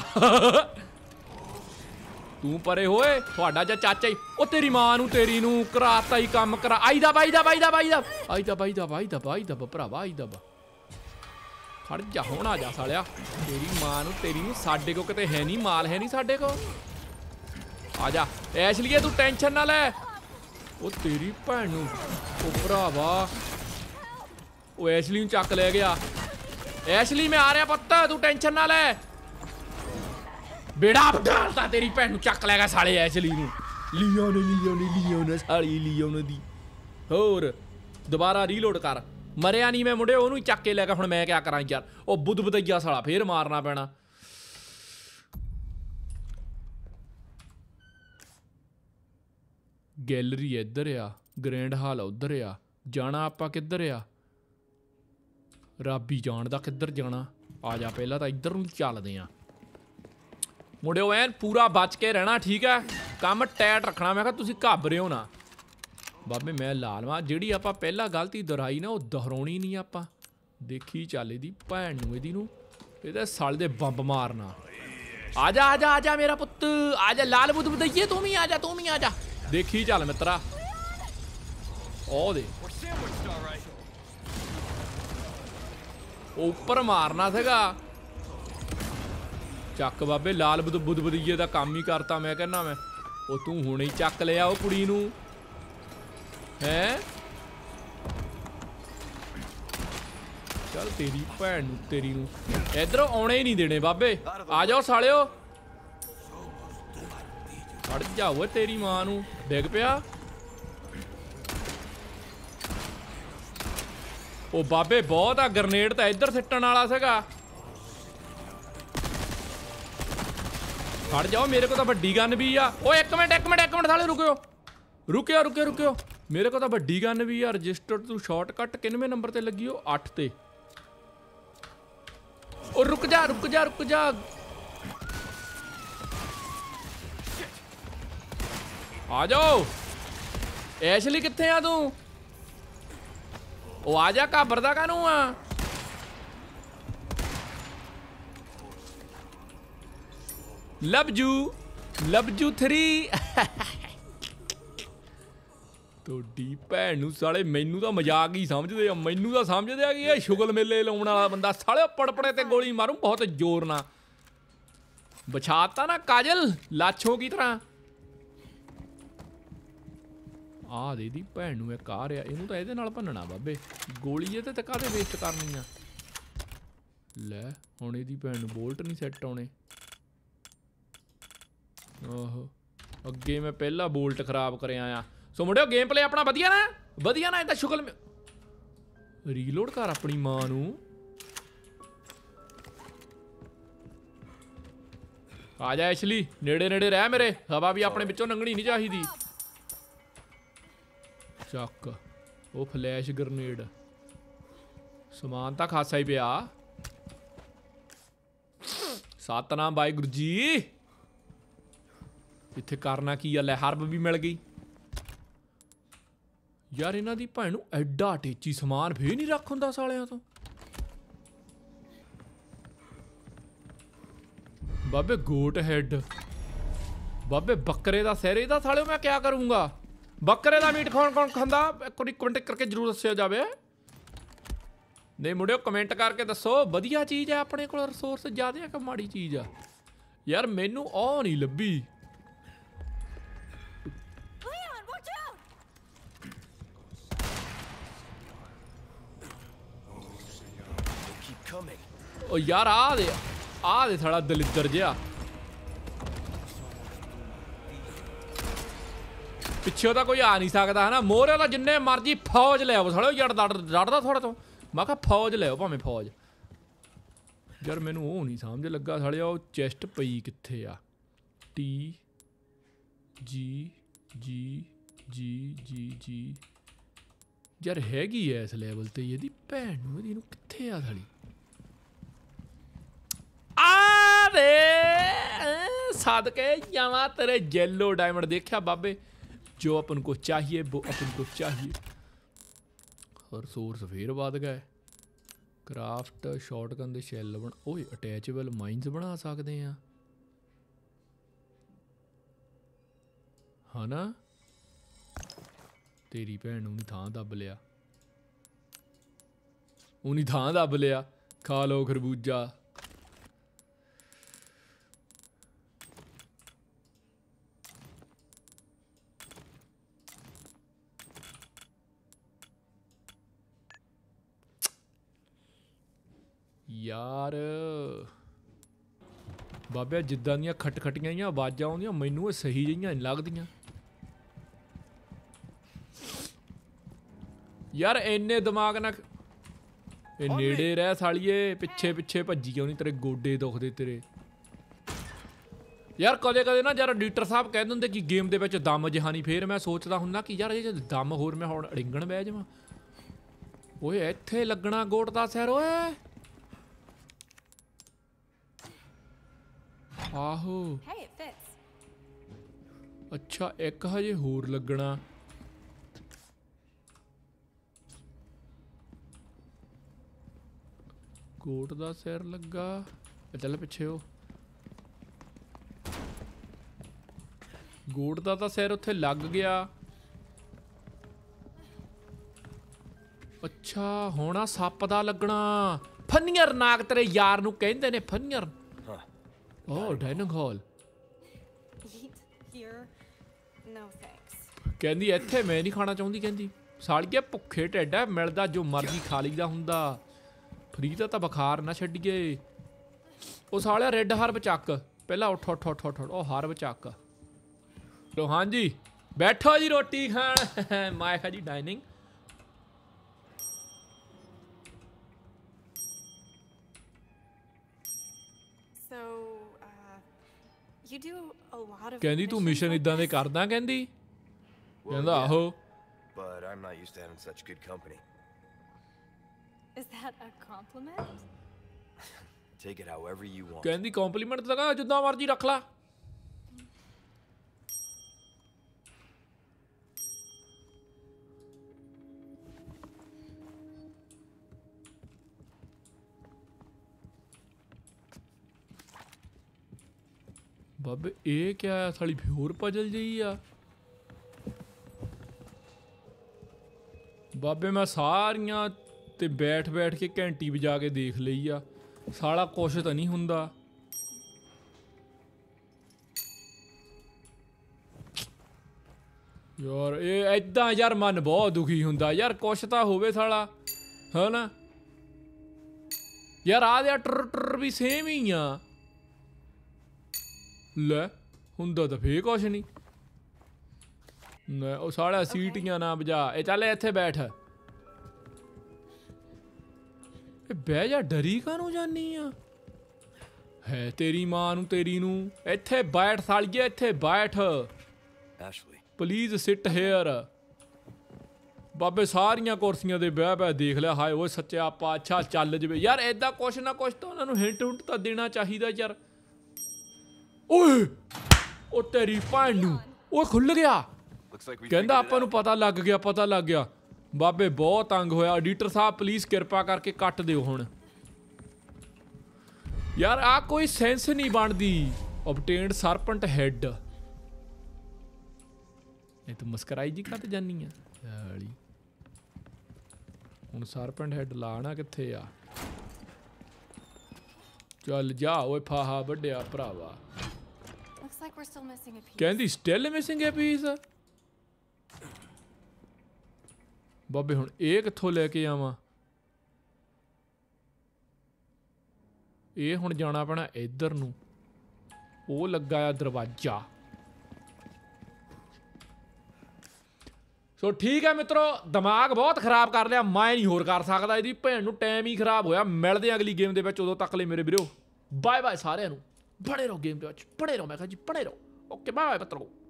ਤੂੰ ਪਰੇ ਹੋਏ ਤੁਹਾਡਾ ਜਾਂ ਚਾਚਾ ਹੀ ਉਹ ਤੇਰੀ ਮਾਂ ਨੂੰ ਤੇਰੀ ਨੂੰ ਕਰਾਤਾ ਹੀ ਕੰਮ ਕਰਾ ਆਈਦਾ ਬਾਈਦਾ ਬਾਈਦਾ ਬਾਈਦਾ ਆਈਦਾ ਬਾਈਦਾ ਬਾਈਦਾ ਬਾਈਦਾ ਭਰਾਵਾ ਆਈਦਾ ਬਾ ਖੜ ਜਾ ਹੁਣ ਆ ਜਾ ਸਾਲਿਆ ਤੇਰੀ ਮਾਂ ਨੂੰ ਤੇਰੀ ਨੂੰ ਸਾਡੇ ਕੋ ਕਿਤੇ ਹੈ ਨਹੀਂ ਮਾਲ ਹੈ ਨਹੀਂ ਸਾਡੇ ਕੋ ਆ ਜਾ ਐਸ਼ਲੀਏ ਤੂੰ ਟੈਨਸ਼ਨ ਨਾ ਲੈ ਉਹ ਤੇਰੀ ਭੈਣ ਨੂੰ ਉਹ ਭਰਾਵਾ ਉਹ ਐਸ਼ਲੀ ਨੂੰ ਚੱਕ ਲੈ ਗਿਆ ਐਸ਼ਲੀ ਮੈਂ ਆ ਰਿਹਾ ਪੁੱਤ ਤੂੰ ਟੈਨਸ਼ਨ ਨਾ ਲੈ ਬੇੜਾ ਪਟਾਲਤਾ ਤੇਰੀ ਭੈਣ ਨੂੰ ਚੱਕ ਲੈਗਾ ਸਾਲੇ ਐਸਲੀ ਨੂੰ ਲੀਓ ਲੀਓ ਨੇ ਨੇ ਲੀਓ ਨੇ ਸਾਲੀ ਲੀਓ ਨੇ ਦੀ ਹੋਰ ਦੁਬਾਰਾ ਰੀਲੋਡ ਕਰ ਮਰਿਆ ਨਹੀਂ ਮੈਂ ਮੁੰਡੇ ਉਹਨੂੰ ਹੀ ਚੱਕ ਕੇ ਲੈ ਗਿਆ ਹੁਣ ਮੈਂ ਕੀ ਕਰਾਂ ਯਾਰ ਉਹ ਬੁੱਧ ਬਦਈਆ ਸਾਲਾ ਫੇਰ ਮਾਰਨਾ ਪੈਣਾ ਗੈਲਰੀ ਇੱਧਰ ਆ ਗ੍ਰੈਂਡ ਹਾਲ ਉੱਧਰ ਆ ਜਾਣਾ ਆਪਾਂ ਕਿੱਧਰ ਆ ਰਾਬੀ ਜਾਣ ਦਾ ਕਿੱਧਰ ਜਾਣਾ ਆ ਜਾ ਪਹਿਲਾਂ ਤਾਂ ਇੱਧਰ ਨੂੰ ਚੱਲਦੇ ਆਂ ਮੁੜਿਓ ਐਨ ਪੂਰਾ ਬਚ ਕੇ ਰਹਿਣਾ ਠੀਕ ਹੈ ਕੰਮ ਟੈਟ ਰੱਖਣਾ ਮੈਂ ਕਿਹਾ ਤੁਸੀਂ ਘਾਬਰਿਓ ਨਾ ਬਾਬੇ ਮੈਂ ਲਾਲਵਾ ਜਿਹੜੀ ਆਪਾਂ ਪਹਿਲਾਂ ਗਲਤੀ ਦੁਹਰਾਈ ਨਾ ਉਹ ਦੁਹਰਾਉਣੀ ਨਹੀਂ ਆਪਾਂ ਦੇਖੀ ਚੱਲ ਇਹਦੀ ਭੈਣ ਨੂੰ ਇਹਦੀ ਨੂੰ ਇਹਦਾ ਸਾਲ ਦੇ ਬੰਬ ਮਾਰਨਾ ਆਜਾ ਆਜਾ ਆਜਾ ਮੇਰਾ ਪੁੱਤ ਆਜਾ ਲਾਲ ਬੁੱਧ ਬਦਈਏ ਤੂੰ ਵੀ ਆਜਾ ਤੂੰ ਵੀ ਆਜਾ ਦੇਖੀ ਚੱਲ ਮਿੱਤਰਾ ਉਹ ਦੇ ਉੱਪਰ ਮਾਰਨਾ ਸੀਗਾ ਚੱਕ ਬਾਬੇ ਲਾਲ ਬੁਦਬੁਦਈਏ ਦਾ ਕੰਮ ਹੀ ਕਰਤਾ ਮੈਂ ਕਹਿੰਨਾ ਮੈਂ ਉਹ ਤੂੰ ਹੁਣੇ ਹੀ ਚੱਕ ਲਿਆ ਉਹ ਕੁੜੀ ਨੂੰ ਹੈ ਚੱਲ ਤੇਰੀ ਭੈਣ ਨੂੰ ਤੇਰੀ ਨੂੰ ਇਧਰ ਆਉਣੇ ਹੀ ਨਹੀਂ ਦੇਣੇ ਬਾਬੇ ਆ ਜਾਓ ਸਾਲਿਓ ਅੜ ਜਾ ਉਹ ਤੇਰੀ ਮਾਂ ਨੂੰ ਡਿੱਗ ਪਿਆ ਉਹ ਬਾਬੇ ਬਹੁਤ ਆ ਗ੍ਰਨੇਡ ਤਾਂ ਇੱਧਰ ਸਿੱਟਣ ਵਾਲਾ ਸੀਗਾ ਖੜ ਜਾਓ ਮੇਰੇ ਕੋਲ ਤਾਂ ਵੱਡੀ ਗਨ ਵੀ ਆ ਓਏ ਇੱਕ ਮਿੰਟ ਇੱਕ ਮਿੰਟ ਇੱਕ ਮਿੰਟ ਸਾਲੇ ਰੁਕਿਓ ਰੁਕਿਓ ਰੁਕਿਓ ਰੁਕਿਓ ਮੇਰੇ ਕੋਲ ਤਾਂ ਵੱਡੀ ਗਨ ਵੀ ਆ ਰਜਿਸਟਰਡ ਤੂੰ ਸ਼ਾਰਟਕਟ ਕਿੰਨਵੇਂ ਨੰਬਰ ਤੇ ਲੱਗੀ ਓ 8 ਤੇ ਓ ਰੁਕ ਜਾ ਰੁਕ ਜਾ ਰੁਕ ਜਾ ਆ ਜਾਓ ਐਸ਼ਲੀ ਕਿੱਥੇ ਆ ਤੂੰ ਉਹ ਆ ਜਾ ਦਾ ਕਾਨੂੰ ਆ ਲਵ ਲਬਜੂ 3 ਤੁਹਾਡੀ ਭੈਣ ਨੂੰ ਸਾਲੇ ਮੈਨੂੰ ਤਾਂ ਮਜ਼ਾਕ ਹੀ ਸਮਝਦੇ ਆ ਮੈਨੂੰ ਤਾਂ ਸਮਝਦੇ ਆ ਕਿ ਇਹ ਸ਼ੁਗਲ ਮੇਲੇ ਲਾਉਣ ਵਾਲਾ ਬੰਦਾ ਸਾਲੇ ਪੜਪੜੇ ਤੇ ਗੋਲੀ ਮਾਰੂ ਬਹੁਤ ਜ਼ੋਰ ਨਾਲ ਬਚਾਤਾ ਨਾ ਕਾਜਲ ਲਾਛੋ ਕੀ ਤਰ੍ਹਾਂ ਆ ਦੇ ਦੀ ਭੈਣ ਨੂੰ ਇਹ ਕਾਰ ਰਿਆ ਇਹਨੂੰ ਤਾਂ ਇਹਦੇ ਨਾਲ ਭੰਨਣਾ ਬਾਬੇ ਗੋਲੀ ਇਹ ਤੇ ਕਾਦੇ ਵੇਸਟ ਕਰਨੀ ਆ ਲੈ ਹੁਣ ਇਹਦੀ ਭੈਣ ਨੂੰ ਬੋਲਟ ਨਹੀਂ ਸੈੱਟ ਆਉਣੇ ਓਹੋ ਅੱਗੇ ਮੈਂ ਪਹਿਲਾ ਬੋਲਟ ਖਰਾਬ ਕਰਿਆ ਆ ਸੋ ਮੁੰਡਿਓ ਗੇਮ ਪਲੇ ਆਪਣਾ ਵਧੀਆ ਨਾ ਵਧੀਆ ਨਾ ਇਹਦਾ ਸ਼ੁਕਲ ਰੀਲੋਡ ਕਰ ਆਪਣੀ ਮਾਂ ਨੂੰ ਆ ਜਾ ਐਸ਼ਲੀ ਨੇੜੇ ਨੇੜੇ ਰਹਿ ਮੇਰੇ ਹਵਾ ਵੀ ਆਪਣੇ ਵਿੱਚੋਂ ਲੰਘਣੀ ਨਹੀਂ ਚਾਹੀਦੀ ਚੱਕ ਉਹ ਫਲੈਸ਼ ਗ੍ਰਨੇਡ ਸਮਾਨ ਤਾਂ ਖਾਸਾ ਹੀ ਪਿਆ ਸਤਨਾਮ ਵਾਹਿਗੁਰੂ ਜੀ ਇੱਥੇ ਕਰਨਾ ਕੀ ਆ ਲੈ ਹਰਬ ਵੀ ਮਿਲ ਗਈ ਯਾਰ ਇਹਨਾਂ ਦੀ ਭੈਣ ਨੂੰ ਐਡਾ ਟੇਚੀ ਸਮਾਨ ਫੇਰ ਨਹੀਂ ਰੱਖ ਹੁੰਦਾ ਸਾਲਿਆਂ ਤੋਂ ਬਾਬੇ ਗੋਟ ਹੈਡ ਬਾਬੇ ਬੱਕਰੇ ਦਾ ਸਹਿਰੇ ਦਾ ਸਾਲਿਓ ਮੈਂ ਕਿਆ ਕਰੂੰਗਾ ਬੱਕਰੇ ਦਾ ਮੀਟ ਖਾਣ ਕੌਣ ਖਾਂਦਾ ਕੋਈ ਕਮੈਂਟ ਕਰਕੇ ਜਰੂਰ ਦੱਸਿਆ ਜਾਵੇ ਨਹੀਂ ਮੁੰਡਿਓ ਕਮੈਂਟ ਕਰਕੇ ਦੱਸੋ ਵਧੀਆ ਚੀਜ਼ ਹੈ ਆਪਣੇ ਕੋਲ ਰਿਸੋਰਸ ਜ਼ਿਆਦਾ ਕਿ ਮਾੜੀ ਚੀਜ਼ ਆ ਯਾਰ ਮੈਨੂੰ ਉਹ ਨਹੀਂ ਲੱਭੀ ਓ ਯਾਰ ਆ ਦੇ ਆ ਦੇ ਥੜਾ ਦਲਿੱਦਰ ਜਿਆ ਪਿੱਛੇ ਤਾਂ ਕੋਈ ਆ ਨਹੀਂ ਸਕਦਾ ਹਨਾ ਮੋਰੇ ਦਾ ਜਿੰਨੇ ਮਰਜੀ ਫੌਜ ਲੈ ਆਓ ਥੜੋ ਯਾਰ ਡੜਦਾ ਥੋੜਾ ਤੋਂ ਮੈਂ ਕਿਹਾ ਫੌਜ ਲੈ ਆਓ ਭਾਵੇਂ ਫੌਜ ਯਾਰ ਮੈਨੂੰ ਉਹ ਨਹੀਂ ਸਮਝ ਲੱਗਾ ਥੜਿਆ ਉਹ ਚੈਸਟ ਪਈ ਕਿੱਥੇ ਆ ਟੀ ਜੀ ਜੀ ਜੀ ਜੀ ਜੀ ਯਾਰ ਹੈਗੀ ਐ ਇਸ ਲੈਵਲ ਤੇ ਇਹਦੀ ਭੈਣ ਨੂੰ ਇਹਨੂੰ ਕਿੱਥੇ ਆ ਥੜੀ रे सादके यहाँ तेरे येलो डायमंड देखा बाबे जो अपन को चाहिए वो अपन को चाहिए और सोर्स फिर बद गए क्राफ्ट शॉर्टकन दे शैल बन ओ अटैचेबल माइंस बना सकते हैं है हाँ ना तेरी भैन उन्हें ਨਹੀਂ दब लिया उन्हें ਉਹ दब लिया खा लो खरबूजा ਯਾਰ ਬਾਬਿਆ ਜਿੱਦਾਂ ਦੀਆਂ ਖਟਖਟੀਆਂ ਜਾਂ ਆਵਾਜ਼ਾਂ ਆਉਂਦੀਆਂ ਮੈਨੂੰ ਇਹ ਸਹੀ ਜਿਹੀਆਂ ਨਹੀਂ ਲੱਗਦੀਆਂ ਯਾਰ ਇੰਨੇ ਦਿਮਾਗ ਨਾਲ ਇਹ ਨੇੜੇ ਰਹਿ ਸਾਲੀਏ ਪਿੱਛੇ ਪਿੱਛੇ ਭੱਜੀ ਕਿਉਂ ਨਹੀਂ ਤੇਰੇ ਗੋਡੇ ਦੁਖਦੇ ਤੇਰੇ ਯਾਰ ਕਦੇ ਕਦੇ ਨਾ ਯਾਰ ਐਡੀਟਰ ਸਾਹਿਬ ਕਹਿੰਦੇ ਹੁੰਦੇ ਕਿ ਗੇਮ ਦੇ ਵਿੱਚ ਦਮ ਜਹਾਨੀ ਫੇਰ ਮੈਂ ਸੋਚਦਾ ਹੁੰਦਾ ਕਿ ਯਾਰ ਇਹ ਦਮ ਹੋਰ ਮੈਂ ਹੁਣ ਅੜਿੰਗਣ ਬਹਿ ਜਾਵਾਂ ਓਏ ਇੱਥੇ ਲੱਗਣਾ ਗੋਟ ਦਾ ਸਿਰ ਓਏ ਆਹੋ ਹੇ ਇਟ ਫਿਟਸ ਅੱਛਾ ਇੱਕ ਹਜੇ ਹੋਰ ਲੱਗਣਾ ਕੋਟ ਦਾ ਸਿਰ ਲੱਗਾ ਚੱਲ ਪਿੱਛੇ ਹੋ ਗੋਟ ਦਾ ਤਾਂ ਸਿਰ ਉੱਥੇ ਲੱਗ ਗਿਆ ਅੱਛਾ ਹੁਣ ਆ ਸੱਪ ਦਾ ਲੱਗਣਾ ਫੰਨੀਅਰ ਨਾਗ ਤੇਰੇ ਯਾਰ ਨੂੰ ਕਹਿੰਦੇ ਨੇ ਫੰਨੀਅਰ Oh, dining hall. Eat here. No thanks. ਕਹਿੰਦੀ ਇੱਥੇ ਮੈਂ ਨਹੀਂ ਖਾਣਾ ਚਾਹੁੰਦੀ ਕਹਿੰਦੀ ਸਾਲੀਏ ਭੁੱਖੇ ਟੱਡਾ ਮਿਲਦਾ ਜੋ ਮਰਜ਼ੀ ਖਾ ਲਈਦਾ ਹੁੰਦਾ ਫਰੀ ਦਾ ਤਾਂ ਬੁਖਾਰ ਨਾ ਛੱਡੀਏ ਉਹ ਸਾਲਿਆ ਰੈੱਡ ਹਰਬ ਚੱਕ ਪਹਿਲਾਂ ਉੱਠ ਉੱਠ ਉੱਠ ਉੱਠ ਉਹ ਹਰਬ ਚੱਕ ਲੋ ਹਾਂਜੀ ਬੈਠੋ ਜੀ ਰੋਟੀ ਖਾਣ ਮਾਇਕਾ ਜੀ ਡਾਈਨਿੰਗ ਕਹਿੰਦੀ ਤੂੰ ਮਿਸ਼ਨ ਇਦਾਂ ਦੇ ਕਰਦਾ ਕਹਿੰਦੀ ਕਹਿੰਦਾ ਆਹੋ but I'm not used to having such good company. Is that a compliment? Take it however you want. ਕਹਿੰਦੀ ਕੰਪਲੀਮੈਂਟ ਲਗਾ ਜਿੱਦਾਂ ਮਰਜ਼ੀ ਰੱਖ ਲਾ ਬਾਬੇ ਇਹ ਕੀ ਆ ਸਾਲੀ ਹੋਰ ਪਜਲ ਜਈ ਆ ਬਾਬੇ ਮੈਂ ਸਾਰੀਆਂ ਤੇ ਬੈਠ ਬੈਠ ਕੇ ਘੰਟੀ ਵਜਾ ਕੇ ਦੇਖ ਲਈ ਆ ਸਾਲਾ ਕੁਛ ਤਾਂ ਨਹੀਂ ਹੁੰਦਾ ਯਾਰ ਇਹ ਐਦਾਂ ਯਾਰ ਮਨ ਬਹੁਤ ਦੁਖੀ ਹੁੰਦਾ ਯਾਰ ਕੁਛ ਤਾਂ ਹੋਵੇ ਸਾਲਾ ਹੈਨਾ ਯਾਰ ਆ ਦੇ ਟਰ ਟਰ ਵੀ ਸੇਮ ਹੀ ਆ ਲੈ ਹੁੰਦਾ ਤਾਂ ਫੇਰ ਕੁਛ ਨਹੀਂ ਨਾ ਉਹ ਸਾਲਾ ਸੀਟੀਆਂ ਨਾ ਵਜਾ ਇਹ ਚੱਲ ਇੱਥੇ ਬੈਠ ਇਹ ਬਹਿ ਜਾ ਡਰੀ ਕਾਨੂੰ ਜਾਨੀ ਆ ਹੈ ਤੇਰੀ ਮਾਂ ਨੂੰ ਤੇਰੀ ਨੂੰ ਇੱਥੇ ਬੈਠ ਸਾਲੀਏ ਇੱਥੇ ਬੈਠ ਐਸ਼ਲੀ ਪਲੀਜ਼ ਸਿਟ ਹੇਅਰ ਬਾਬੇ ਸਾਰੀਆਂ ਕੁਰਸੀਆਂ ਦੇ ਬਹਿ ਬਹਿ ਦੇਖ ਲਿਆ ਹਾਏ ਓਏ ਸੱਚਾ ਆਪਾ ਅੱਛਾ ਚੱਲ ਜਵੇ ਯਾਰ ਐਦਾਂ ਕੁਛ ਨਾ ਕੁਛ ਤਾਂ ਉਹਨਾਂ ਨੂੰ ਹਿੰਟ ਹੁੰਟ ਤਾਂ ਦੇਣਾ ਚਾਹੀਦਾ ਯਾਰ ਓਏ ਉਹ ਤੇਰੀ ਭੈਣ ਨੂੰ ਉਹ ਖੁੱਲ ਗਿਆ ਕਹਿੰਦਾ ਆਪਾਂ ਨੂੰ ਪਤਾ ਲੱਗ ਗਿਆ ਪਤਾ ਲੱਗ ਗਿਆ ਬਾਬੇ ਬਹੁਤ ਤੰਗ ਹੋਇਆ ਐਡੀਟਰ ਸਾਹਿਬ ਪਲੀਜ਼ ਕਿਰਪਾ ਕਰਕੇ ਕੱਟ ਦਿਓ ਹੁਣ ਯਾਰ ਆ ਕੋਈ ਸੈਂਸ ਨਹੀਂ ਬਣਦੀ ਆਬਟੇਨਡ ਸਰਪੈਂਟ ਹੈਡ ਇਹ ਤੂੰ ਮਸਕਰਾਈ ਜੀ ਕੱਟ ਜਾਨੀ ਆ ਹਾਲੀ ਹੁਣ ਸਰਪੈਂਟ ਹੈਡ ਲਾਣਾ ਕਿੱਥੇ ਆ ਚੱਲ ਜਾ ਓਏ ਫਾਹਾ ਵੱਡਿਆ ਭਰਾਵਾ like we're still missing a piece. ਕਹਿੰਦੀ ਸਟਿਲ ਮਿਸਿੰਗ missing ਪੀਸ ਬੱਬੇ ਹੁਣ ਇਹ ਕਿੱਥੋਂ ਲੈ ਕੇ ਆਵਾਂ ਇਹ ਹੁਣ ਜਾਣਾ ਪੈਣਾ ਇੱਧਰ ਨੂੰ ਉਹ ਲੱਗਾ ਆ ਦਰਵਾਜ਼ਾ ਸੋ ਠੀਕ ਹੈ ਮਿੱਤਰੋ ਦਿਮਾਗ ਬਹੁਤ ਖਰਾਬ ਕਰ ਲਿਆ ਮੈਂ ਨਹੀਂ ਹੋਰ ਕਰ ਸਕਦਾ ਇਹਦੀ ਭੈਣ ਨੂੰ ਟਾਈਮ ਹੀ ਖਰਾਬ ਹੋਇਆ ਮਿਲਦੇ ਅਗਲੀ ਗੇਮ ਦੇ ਵਿੱਚ ਉਦੋਂ ਤੱਕ ਲਈ ਮੇਰੇ ਵੀਰੋ ਬਾਏ ਬਾਏ ਸਾਰਿਆਂ ਨੂੰ पढ़े रहो गेम पे बच्चे पढ़े रहो मैं कहा जी पढ़े रहो ओके बाय बाय पत्रों